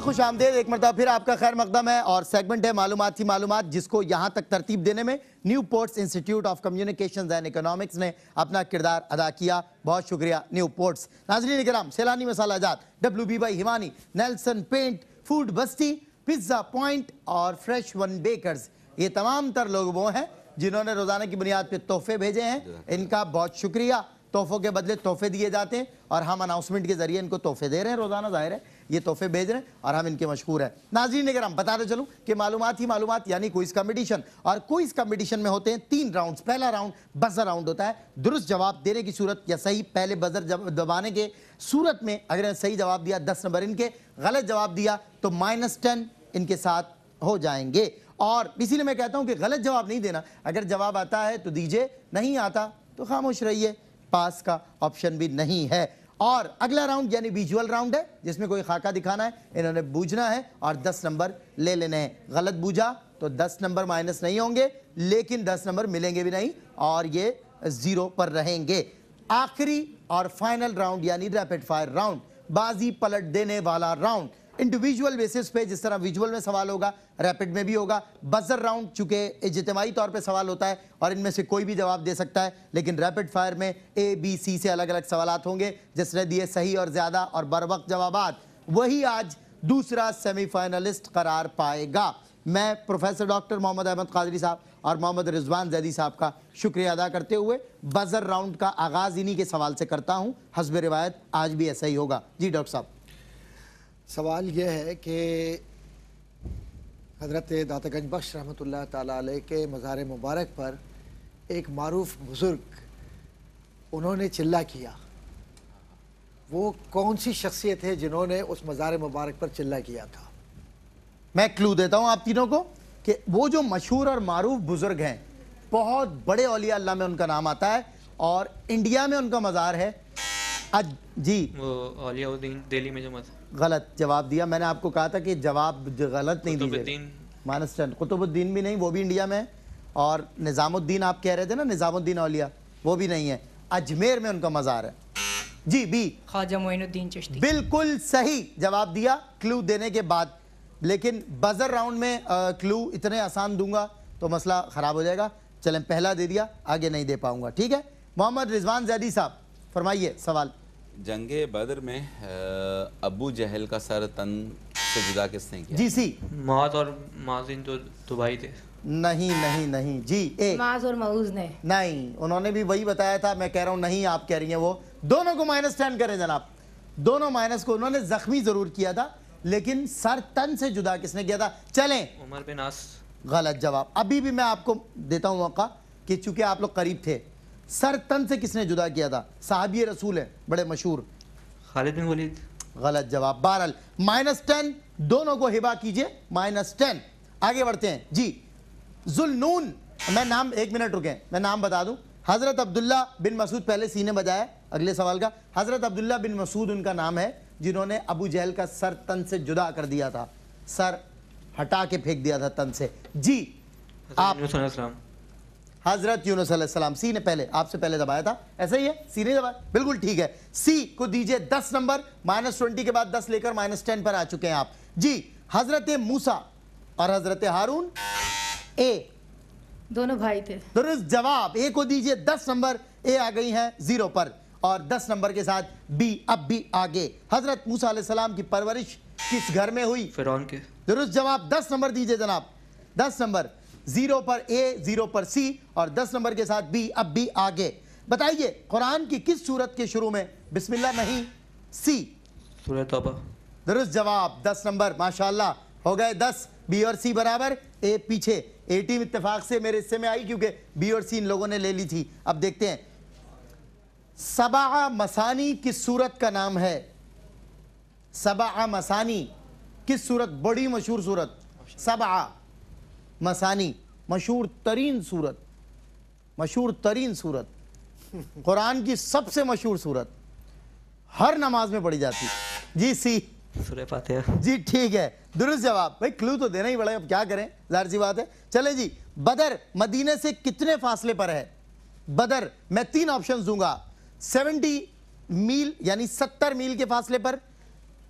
जी खुश आमदेद एक मरतब फिर आपका खैर मकदम है और सेगमेंट है मालूमती मालूम जिसको यहाँ तक तरतीब देने में New Ports Institute of Communication and Economics ने अपना किरदार अदा किया बहुत शुक्रिया न्यू पोर्ट्स नाजरीन कराम Sailani Masala Azad W B by Himani Nelson paint food Basti pizza point और फ्रेश वन बेकरस ये तमाम तर लोग वो हैं जिन्होंने रोज़ाना की बुनियाद पर तोहफे भेजे हैं इनका बहुत शुक्रिया तोहफों के बदले तोहफे दिए जाते हैं और हम अनाउंसमेंट के जरिए इनको तोहफे दे रहे हैं रोज़ाना जाहिर है ये तोहफे भेज रहे हैं और हम इनके मशहूर हैं नाजरीन अगर हम बताते चलूँ कि मालूम ही मालूम यानी कोइज कम्पिटिशन और कोइज कम्पिटिशन में होते हैं तीन राउंड पहला राउंड बजर राउंड होता है दुरुस्त जवाब देने की सूरत या सही पहले बजर दबाने के सूरत में अगर सही जवाब दिया दस नंबर इनके गलत जवाब दिया तो माइनस टेन इनके साथ हो जाएंगे और इसीलिए मैं कहता हूं कि गलत जवाब नहीं देना अगर जवाब आता है तो दीजिए नहीं आता तो खामोश रहिए पास का ऑप्शन भी नहीं है और अगला राउंड यानी विजुअल राउंड है जिसमें कोई खाका दिखाना है इन्होंने बूझना है और दस नंबर ले लेने हैं गलत बूझा तो दस नंबर माइनस नहीं होंगे लेकिन दस नंबर मिलेंगे भी नहीं और ये जीरो पर रहेंगे आखिरी और फाइनल राउंड यानी रैपिड फायर राउंड बाजी पलट देने वाला राउंड इंडिविजुअल बेसिस पे जिस तरह विजुअल में सवाल होगा रैपिड में भी होगा बजर राउंड चूंकि इजतमाही तौर पे सवाल होता है और इनमें से कोई भी जवाब दे सकता है लेकिन रैपिड फायर में ए बी सी से अलग अलग सवाल होंगे जिसने दिए सही और ज़्यादा और बर वक्त जवाब वही आज दूसरा सेमीफाइनलिस्ट करार पाएगा मैं प्रोफेसर डॉक्टर मोहम्मद अहमद कादरी साहब और मोहम्मद रिजवान जैदी साहब का शुक्रिया अदा करते हुए बजर राउंड का आगाज़ इन्हीं के सवाल से करता हूँ हसब रिवायत आज भी ऐसा ही होगा जी डॉक्टर साहब सवाल यह है कि हज़रत दातागंज बख्श रहमत ला के मज़ार मुबारक पर एक मरूफ बुज़ुर्ग उन्होंने चिल्ला किया वो कौन सी शख्सियत है जिन्होंने उस मज़ार मुबारक पर चिल्ला किया था मैं क्लू देता हूँ आप तीनों को कि वो जो मशहूर और मरूफ बुज़ुर्ग हैं बहुत बड़े अलिया अल्लाह में उनका नाम आता है और इंडिया में उनका मज़ार है अज, जी वो दिल्ली में जो मज़ार गलत जवाब दिया मैंने आपको कहा था कि जवाब गलत नहीं दीजिए मानस चंद कुतुबुद्दीन भी नहीं वो भी इंडिया में है और निज़ामुद्दीन आप कह रहे थे ना निज़ामुद्दीन अलिया वो भी नहीं है अजमेर में उनका मज़ार है जी बी ख्वाजा मोइनुद्दीन चिश्ती बिल्कुल सही जवाब दिया क्लू देने के बाद लेकिन बजर राउंड में आ, क्लू इतने आसान दूंगा तो मसला ख़राब हो जाएगा चलें पहला दे दिया आगे नहीं दे पाऊंगा ठीक है मोहम्मद रिजवान जैदी साहब फरमाइए सवाल जंगे बदर में अबू जहल का सर तन से जुदा किसने किया जी सी मौत और माजिन तो दुबई थे नहीं नहीं नहीं जी ए माज और मऊज ने नहीं उन्होंने भी वही बताया था मैं कह रहा हूँ नहीं आप कह रही हैं वो दोनों को माइनस टेन करें जनाब दोनों माइनस को उन्होंने जख्मी जरूर किया था लेकिन सर तन से जुदा किसने किया था चलें उमर बिन गलत जवाब अभी भी मैं आपको देता हूँ मौका कि चूंकि आप लोग करीब थे सर तन से किसने जुदा किया था साहबी रसूल है बड़े मशहूर खालिद बिन वलीद गलत जवाब बहरहाल माइनस टेन दोनों को हिबा कीजिए माइनस टेन आगे बढ़ते हैं जी जुलनून मैं नाम एक मिनट रुके मैं नाम बता दूं हज़रत अब्दुल्ला बिन मसूद पहले सीने बजाया अगले सवाल का हज़रत अब्दुल्ला बिन मसूद उनका नाम है जिन्होंने अबू जहल का सर तन से जुदा कर दिया था सर हटा के फेंक दिया था तन से जी आप हजरत यूनसम सी ने पहले आपसे पहले दबाया था ऐसा ही है सी ने दबाया बिल्कुल ठीक है सी को दीजिए दस नंबर माइनस ट्वेंटी के बाद दस लेकर माइनस टेन पर आ चुके हैं आप जी हजरत मूसा और हजरत हारून ए दोनों भाई थे दुरुस्त तो जवाब ए को दीजिए दस नंबर ए आ गई है जीरो पर और दस नंबर के साथ बी अब भी आगे हजरत मूसा सलाम की परवरिश किस घर में हुई फिर के दुरुस्त तो जवाब दस नंबर दीजिए जनाब दस नंबर जीरो पर ए जीरो पर सी और दस नंबर के साथ बी अब भी आगे बताइए कुरान की किस सूरत के शुरू में बिस्मिल्ला नहीं सी दुरुस्त जवाब दस नंबर माशाल्लाह हो गए दस बी और सी बराबर ए पीछे ए टीम इतफाक से मेरे हिस्से में आई क्योंकि बी और सी इन लोगों ने ले ली थी अब देखते हैं सबा मसानी किस सूरत का नाम है सबा मसानी किस सूरत बड़ी मशहूर सूरत सबा मसानी मशहूर तरीन सूरत मशहूर तरीन सूरत कुरान की सबसे मशहूर सूरत हर नमाज में पढ़ी जाती जी सी सुरे जी ठीक है दुरुस्त जवाब भाई क्लू तो देना ही पड़ा अब क्या करें जाहिर सी बात है चले जी बदर मदीने से कितने फासले पर है बदर मैं तीन ऑप्शन दूंगा 70 मील यानी 70 मील के फासले पर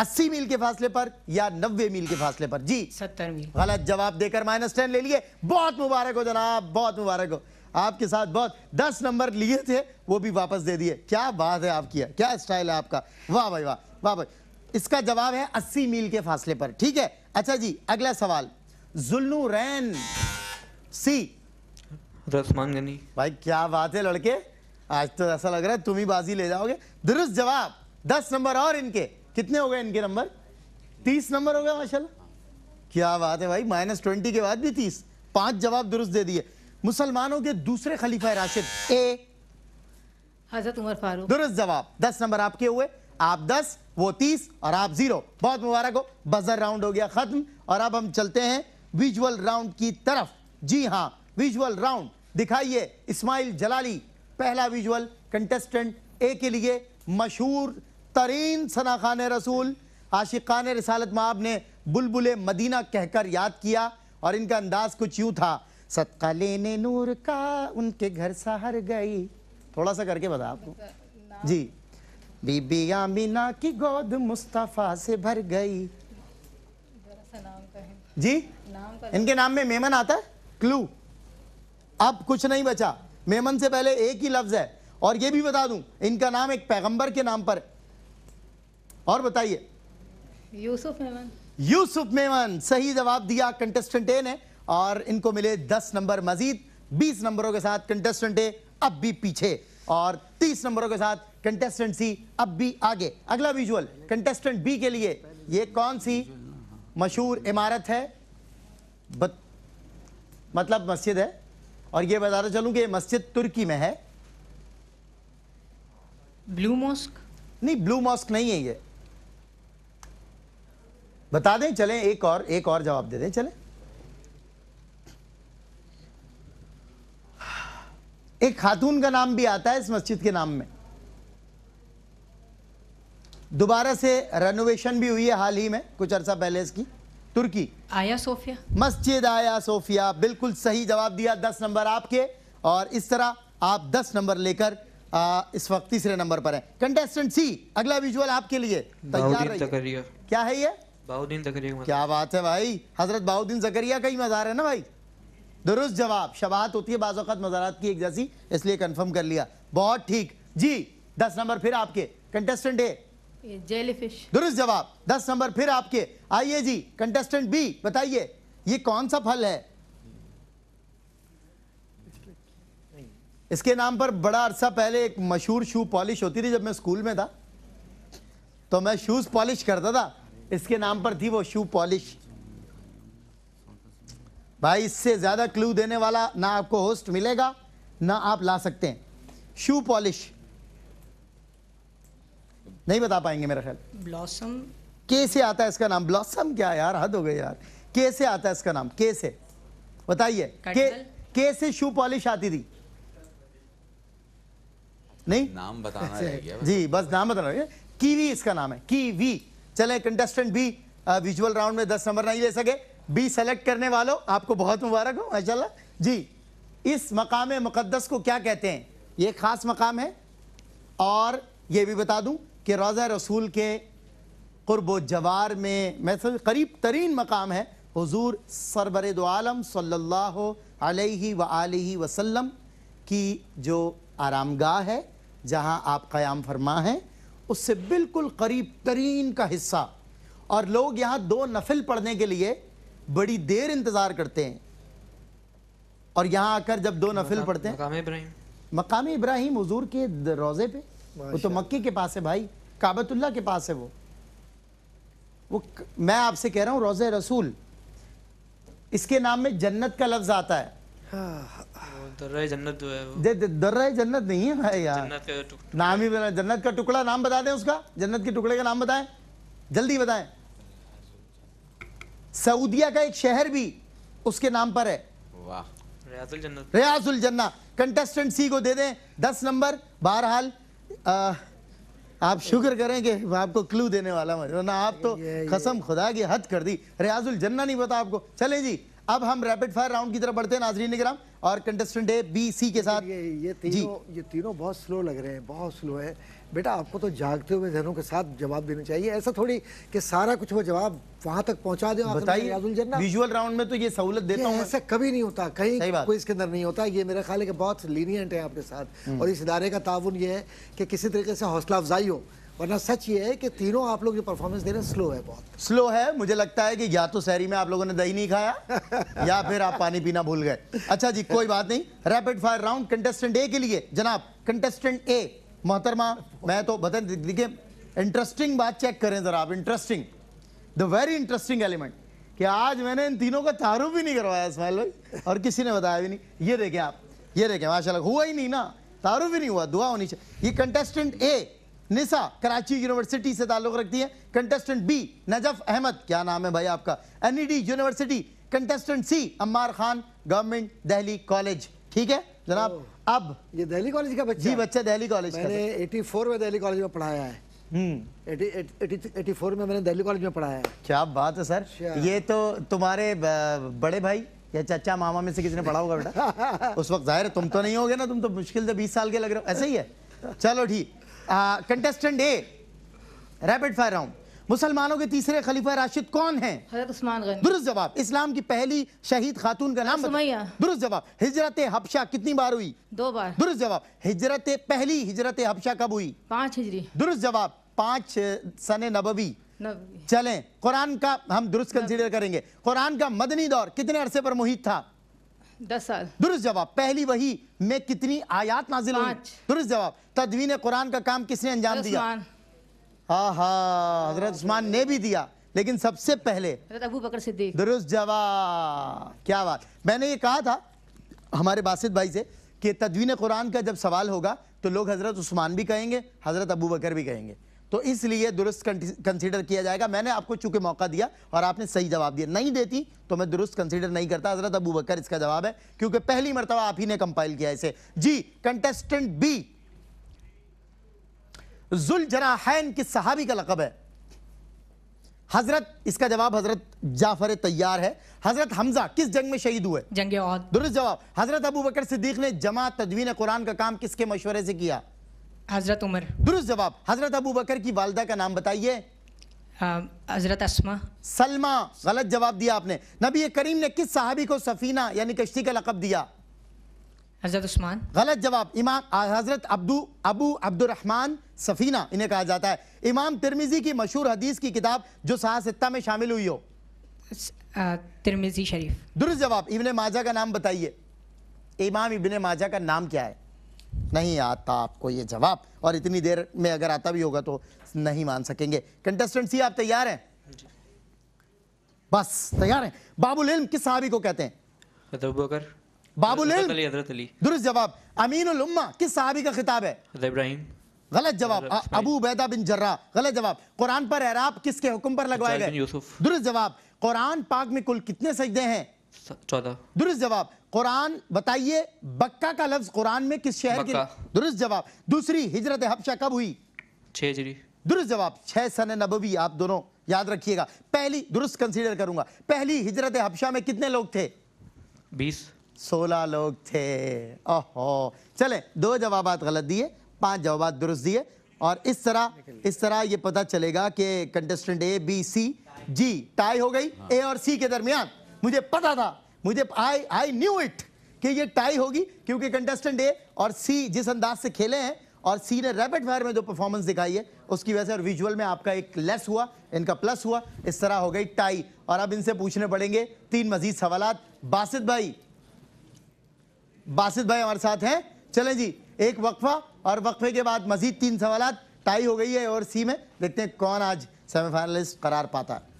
अस्सी मील के फासले पर या नब्बे मील के फासले पर जी सत्तर मील गलत जवाब देकर माइनस टेन ले लिए बहुत मुबारक हो जनाब बहुत मुबारक हो आपके साथ बहुत दस नंबर लिए थे वो भी वापस दे दिए क्या बात है आपकी है क्या स्टाइल है आपका वाह भाई वाह वाह भाई इसका जवाब है अस्सी मील के फासले पर ठीक है अच्छा जी अगला सवाल जुल्नू रैन सी रसमान गनी भाई क्या बात है लड़के आज तो ऐसा लग रहा है तुम ही बाजी ले जाओगे दुरुस्त जवाब दस नंबर और इनके कितने हो गए इनके नंबर तीस नंबर हो गए माशाल्लाह क्या बात है भाई माइनस ट्वेंटी के बाद भी तीस पांच जवाब दुरुस्त दे दिए मुसलमानों के दूसरे खलीफा राशिद ए हजरत उमर फारूक दुरुस्त जवाब दस नंबर आपके हुए आप दस वो तीस और आप जीरो बहुत मुबारक हो बजर राउंड हो गया खत्म और अब हम चलते हैं विजुअल राउंड की तरफ जी हाँ विजुअल राउंड दिखाइए इस्माइल जलाली पहला विजुअल कंटेस्टेंट ए के लिए मशहूर तरीन सना खान रसूल आशिकान रसालत माब ने बुलबुल मदीना कहकर याद किया और इनका अंदाज कुछ यूँ था सदका लेने नूर का उनके घर सहर गई थोड़ा सा करके बता आपको जी बीबी आमिना की गोद मुस्तफ़ा से भर गई जी नाम इनके नाम में मेमन आता है क्लू अब कुछ नहीं बचा मेमन से पहले एक ही लफ्ज़ है और ये भी बता दूं इनका नाम एक पैगंबर के नाम पर और बताइए यूसुफ मेमन यूसुफ मेमन सही जवाब दिया कंटेस्टेंट ए ने और इनको मिले दस नंबर मजीद बीस नंबरों के साथ कंटेस्टेंट ए अब भी पीछे और तीस नंबरों के साथ कंटेस्टेंट सी अब भी आगे अगला विजुअल कंटेस्टेंट बी के लिए ये कौन सी मशहूर इमारत है बत, मतलब मस्जिद है और ये बताता चलूँ कि ये मस्जिद तुर्की में है ब्लू मॉस्क नहीं ब्लू मॉस्क नहीं है ये बता दें चलें एक और एक और जवाब दे दें चलें एक खातून का नाम भी आता है इस मस्जिद के नाम में दोबारा से रेनोवेशन भी हुई है हाल ही में कुछ अरसा पहले इसकी तुर्की आया सोफिया मस्जिद आया सोफिया बिल्कुल सही जवाब दिया दस नंबर आपके और इस तरह आप दस नंबर लेकर इस वक्त तीसरे नंबर पर हैं कंटेस्टेंट सी अगला विजुअल आपके लिए तैयार क्या है यह बाउद्दीन जकरिया क्या बात है भाई हजरत बाउद्दीन जकरिया का ही मज़ार है ना भाई दुरुस्त जवाब शबात होती है बाज़ात मज़ारात की एक जैसी इसलिए कंफर्म कर लिया बहुत ठीक जी दस नंबर फिर आपके कंटेस्टेंट ए जेलीफिश दुरुस्त जवाब दस नंबर फिर आपके आइए जी कंटेस्टेंट बी बताइए ये कौन सा फल है इसके नाम पर बड़ा अरसा पहले एक मशहूर शू पॉलिश होती थी जब मैं स्कूल में था तो मैं शूज़ पॉलिश करता था इसके नाम पर थी वो शू पॉलिश भाई इससे ज़्यादा क्लू देने वाला ना आपको होस्ट मिलेगा ना आप ला सकते हैं शू पॉलिश नहीं बता पाएंगे मेरा ख्याल ब्लॉसम कैसे आता है इसका नाम ब्लॉसम क्या यार हद हो गई यार कैसे आता है इसका नाम कैसे बताइए कैसे शू पॉलिश आती थी नहीं नाम बताना जी बस नाम बताना कीवी इसका नाम है कीवी चले कंटेस्टेंट भी विजुअल राउंड में दस नंबर नहीं ले सके बी सेलेक्ट करने वालों आपको बहुत मुबारक हो माशा जी इस मकाम मुकदस को क्या कहते हैं ये ख़ास मकाम है और ये भी बता दूं कि रोज़ा रसूल के कुर्ब जवार में महसूस करीब तरीन मकाम है हुजूर सरबर दोआलम सल्लल्लाहु अलैहि व आलिहि वसल्लम की जो आरामगाह है जहाँ आप क़याम फरमा हैं उससे बिल्कुल करीब तरीन का हिस्सा और लोग यहाँ दो नफिल पढ़ने के लिए बड़ी देर इंतज़ार करते हैं और यहाँ आकर जब दो नफिल पढ़ते हैं मकाम इब्राहिम मकाम इब्राहिम हजूर के रोज़े पे वो तो मक्के के पास है भाई काबतुल्ला के पास है वो वो मैं आपसे कह रहा हूँ रोज़े रसूल इसके नाम में जन्नत का लफ्ज़ आता है हाँ, हाँ। दर्रा जन्नत नहीं है भाई यार नाम ही बना जन्नत का टुकड़ा नाम बता दे उसका जन्नत के टुकड़े का नाम बताए जल्दी बताए सऊदिया का एक शहर भी उसके नाम पर है रियाजुल जन्ना कंटेस्टेंट सी को दे दें दस नंबर बहरहाल आप शुक्र करें कि आपको क्लू देने वाला मैं ना आप तो कसम खुदा की हद कर दी रियाजुल जन्ना नहीं पता आपको चले जी अब हम रैपिड फायर राउंड की तरफ बढ़ते हैं नाजरीन निगराम और कंटेस्टेंट है बी सी के साथ ये ये तीनों ये तीनों बहुत स्लो लग रहे हैं बहुत स्लो है बेटा आपको तो जागते हुए जहनों के साथ जवाब देना चाहिए ऐसा थोड़ी कि सारा कुछ वो जवाब वहां तक पहुंचा दें बताइए विजुअल राउंड में तो ये सहूलत देता हूँ ऐसा कभी नहीं होता कहीं कोई इसके अंदर नहीं होता ये मेरे ख्याल है कि बहुत लीनियंट है आपके साथ हम्म। और इस इदारे का ताउन ये है कि किसी तरीके से हौसला अफजाई हो वरना सच ये है कि तीनों आप लोग जो परफॉर्मेंस दे रहे हैं स्लो है बहुत स्लो है मुझे लगता है कि या तो शहरी में आप लोगों ने दही नहीं खाया या फिर आप पानी पीना भूल गए अच्छा जी कोई बात नहीं rapid fire round contestant A के लिए जनाब कंटेस्टेंट ए मोहतरमा मैं तो बता देखिए इंटरेस्टिंग बात चेक करें जरा आप interesting the very interesting element कि आज मैंने इन तीनों का तारुफ भी नहीं करवाया इसमाइल भाई और किसी ने बताया भी नहीं ये देखें आप ये देखें माशाल्लाह हुआ ही नहीं ना तारुफ भी नहीं हुआ दुआ होनी चाहिए ये contestant A Nisa Karachi university से ताल्लुक रखती है कंटेस्टेंट बी नजफ अहमद क्या नाम है भाई आपका NED e university contestant C Ammar Khan government Delhi college ठीक है जनाब अब ये दिल्ली कॉलेज का बच्चा जी बच्चा दिल्ली कॉलेज मैंने फोर में दिल्ली कॉलेज में पढ़ाया है हम्म। एटी फोर में मैंने दिल्ली कॉलेज में पढ़ाया है क्या बात है सर अच्छा। ये तो तुम्हारे बड़े भाई या चाचा मामा में से किसी ने पढ़ा होगा बेटा उस वक्त जाहिर है तुम तो नहीं होगे ना तुम तो मुश्किल से बीस साल के लग रहे हो ऐसे ही है चलो ठीक contestant A rapid fire round मुसलमानों के तीसरे खलीफा राशिद कौन है दुरुस्त जवाब इस्लाम की पहली शहीद खातून का नाम दुरुस्त जवाब हिजरत हबशा कितनी बार हुई दो बार दुरुस्त जवाब हिजरत पहली हिजरत हबशा कब हुई पांच हिजरी दुरुस्त जवाब पांच सन नबवी चलें कुरान का हम दुरुस्त कंसिडर करेंगे कुरान का मदनी दौर कितने अरसे पर मुहित था दस साल दुरुस्त जवाब पहली वही में कितनी आयात नाजिल दुरुस्त जवाब तदवीन कुरान का काम किसने अंजाम दिया हाँ हाँ हजरत उस्मान ने भी दिया लेकिन सबसे पहले अबू बकर सिद्दीक दुरुस्त जवाब क्या बात मैंने ये कहा था हमारे बासित भाई से कि तदवीन कुरान का जब सवाल होगा तो लोग हजरत उस्मान भी कहेंगे हजरत अबू बकर भी कहेंगे तो इसलिए दुरुस्त कंसीडर किया जाएगा मैंने आपको चूंकि मौका दिया और आपने सही जवाब दिया नहीं देती तो मैं दुरुस्त कंसीडर नहीं करता हजरत अबू बकर इसका जवाब है क्योंकि पहली मरतबा आप ही ने कंपाइल किया इसे जी कंटेस्टेंट बी जुल जनाहैन किस सहाबी का लकब है हजरत इसका जवाब हजरत जाफर तैयार है हजरत हमजा किस जंग में शहीद हुए जंग दुरुस्त जवाब हजरत अबू बकर सिद्दीक ने जमा तदवीन कुरान का काम किसके मशवरे से किया हजरत उमर दुरुस्त जवाब हजरत अबू बकर की वालदा का नाम बताइए हजरत असमा सलमा गलत जवाब दिया आपने नबी करीम ने किस सहाबी को सफीना यानी कश्ती का लकब दिया हजरत उस्मान गलत जवाब इमाम हजरत अब्दू अबू अब्दुलरहमान सफीना इन्हें कहा जाता है इमाम तिरमिजी की मशहूर हदीस की किताब जो सत्ता में शामिल हुई हो तिरमिजी शरीफ दुरुस्त जवाब इबन माजा का नाम बताइए इमाम इबन माजा का नाम क्या है नहीं आता आपको ये जवाब और इतनी देर में अगर आता भी होगा तो नहीं मान सकेंगे कंटेस्टेंट सी आप तैयार हैं बस तैयार हैं बाबुल इल्म किस साहबी को कहते हैं बाबुल इल्म दुरुस्त जवाब अमीन उम्मा किस साहबी का खिताब है इब्राहिम गलत जवाब अबू उबैदा बिन जर्रा गलत जवाब कुरान पर एराब किसके हुक्म पर लगवाए गए दुरुस्त जवाब कुरान पाक में कुल कितने सजदे हैं चौदह दुरुस्त जवाब कुरान बताइए बक्का का लफ्ज कुरान में किस शहर के दुरुस्त जवाब दूसरी हिजरत हबशा कब हुई हिजरी दुरुस्त जवाब छह सन नबवी आप दोनों याद रखिएगा पहली दुरुस्त कंसीडर करूंगा पहली हिजरत हबशा में कितने लोग थे बीस सोलह लोग थे ओहो चले दो जवाब गलत दिए पांच जवाब दुरुस्त दिए और इस तरह इस तरह ये पता चलेगा कि कंटेस्टेंट ए बी सी जी टाई हो गई ए और सी के दरमियान मुझे पता था मुझे आई आई न्यू इट कि ये टाई होगी क्योंकि कंटेस्टेंट ए और सी जिस अंदाज से खेले हैं और सी ने रैपिड फायर में जो परफॉर्मेंस दिखाई है उसकी वजह से और विजुअल में आपका एक लेस हुआ इनका प्लस हुआ इस तरह हो गई टाई और अब इनसे पूछने पड़ेंगे तीन मजीद सवाल बासित भाई बासित भाई हमारे साथ हैं चलें जी एक वक्फा और वक्फे के बाद मजीद तीन सवाल टाई हो गई है और सी में देखते हैं कौन आज सेमीफाइनलिस्ट करार पाता है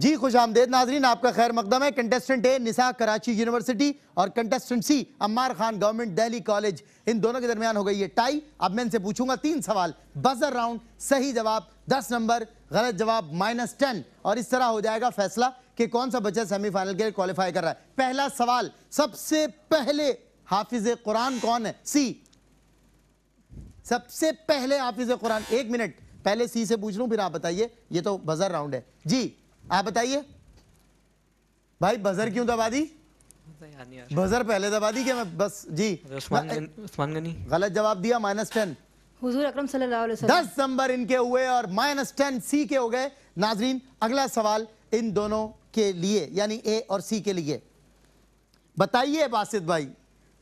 जी खुश आमदेद नाजरीन आपका खैर मकदम है contestant A Nisha Karachi university और contestant C Ammar Khan government Delhi college इन दोनों के दरमियान हो गई है टाई अब मैं इनसे पूछूंगा तीन सवाल बजर राउंड सही जवाब दस नंबर गलत जवाब माइनस टेन और इस तरह हो जाएगा फैसला कि कौन सा बच्चा सेमीफाइनल के लिए क्वालिफाई कर रहा है पहला सवाल सबसे पहले हाफिज कुरान कौन है सी सबसे पहले हाफिज कुरान एक मिनट पहले सी से पूछ लू फिर आप बताइए ये तो बजर राउंड है जी आप बताइए भाई बजर क्यों दबा दी बजर पहले दबा दी क्या मैं बस जी गनी गलत जवाब दिया माइनस टेन दस नंबर इनके हुए और माइनस टेन सी के हो गए नाजरीन अगला सवाल इन दोनों के लिए यानी ए और सी के लिए बताइए बासित भाई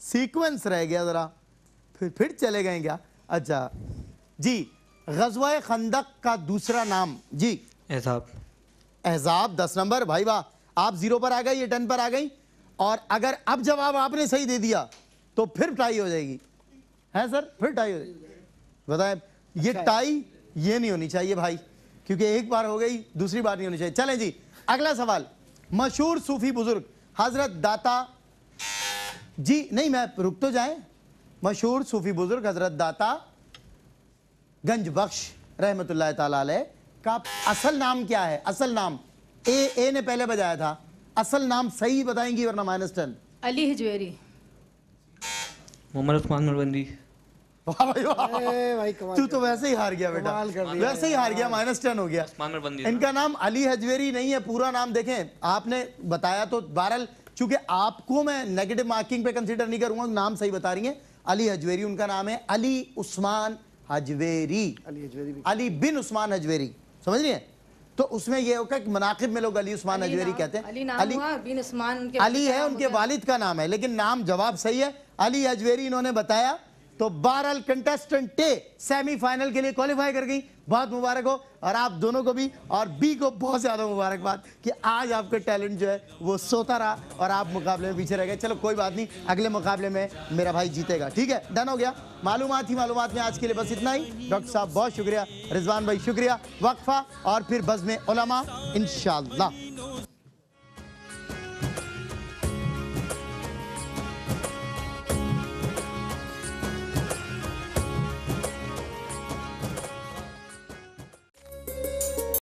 सीक्वेंस रह गया ज़रा फिर फिर चले गए क्या अच्छा जी गजवा खंदक का दूसरा नाम जी साहब एहजाब दस नंबर भाई वाह आप जीरो पर आ गई ये टेन पर आ गई और अगर अब जवाब आपने सही दे दिया तो फिर टाई हो जाएगी है सर फिर टाई हो जाएगी बताए ये टाई अच्छा। ये नहीं होनी चाहिए भाई क्योंकि एक बार हो गई दूसरी बार नहीं होनी चाहिए चलें जी अगला सवाल मशहूर सूफी बुजुर्ग हजरत दाता जी नहीं मैं रुक तो जाए मशहूर सूफी बुजुर्ग हजरत दाता गंज बख्श रहमत ला का असल नाम क्या है असल नाम ए ए ने पहले बजाया था असल नाम सही बताएंगी वरना माइनस टेन अली हिजवेरी मोहम्मद उस्मान तू तो वैसे ही हार गया बेटा वैसे ही हार गया माइनस टेन हो गया इनका नाम अली हजवेरी नहीं है पूरा नाम देखें आपने बताया तो बहरल चूंकि आपको मैं नेगेटिव मार्किंग पे कंसीडर नहीं करूंगा नाम सही बता रही हैं अली हजवेरी उनका नाम है अली उस्मान हजवेरी अली बिन उस्मान हजवेरी समझ लिए तो उसमें यह होगा कि मनाकब में लोग अली उस्मान अजवेरी कहते हैं अली नाम अली, हुआ, उस्मान उनके अली है उनके वालिद का नाम है लेकिन नाम जवाब सही है अली अजवेरी इन्होंने बताया तो बारह कंटेस्टेंट टे सेमीफाइनल के लिए क्वालिफाई कर गई बहुत मुबारक हो और आप दोनों को भी और बी को बहुत ज़्यादा मुबारकबाद कि आज आपका टैलेंट जो है वो सोता रहा और आप मुकाबले में पीछे रह गए चलो कोई बात नहीं अगले मुकाबले में मेरा भाई जीतेगा ठीक है डन हो गया मालूम ही मालूम में आज के लिए बस इतना ही डॉक्टर साहब बहुत शुक्रिया रिजवान भाई शुक्रिया वक्फा और फिर बज़ में उलमा इनशाला